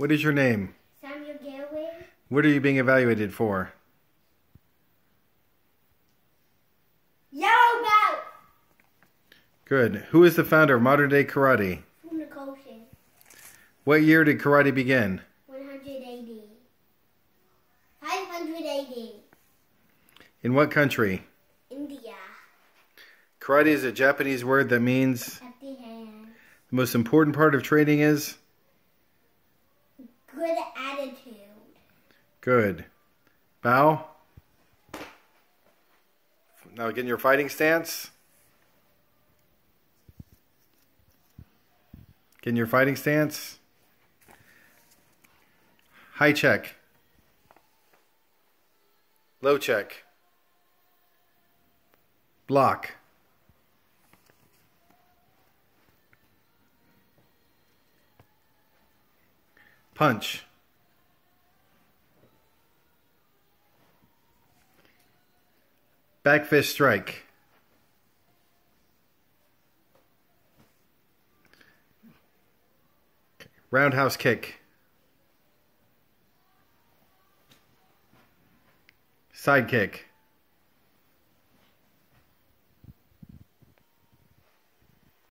What is your name? Samuel Galway. What are you being evaluated for? Yellow belt. Good. Who is the founder of modern day karate? Funakoshi. What year did karate begin? 180. 580. In what country? India. Karate is a Japanese word that means... At hand. The most important part of training is? good attitude. Good. Bow. Now get in your fighting stance. Get in your fighting stance. High check. Low check. Block. punch. Back fist strike. Roundhouse kick. Side kick.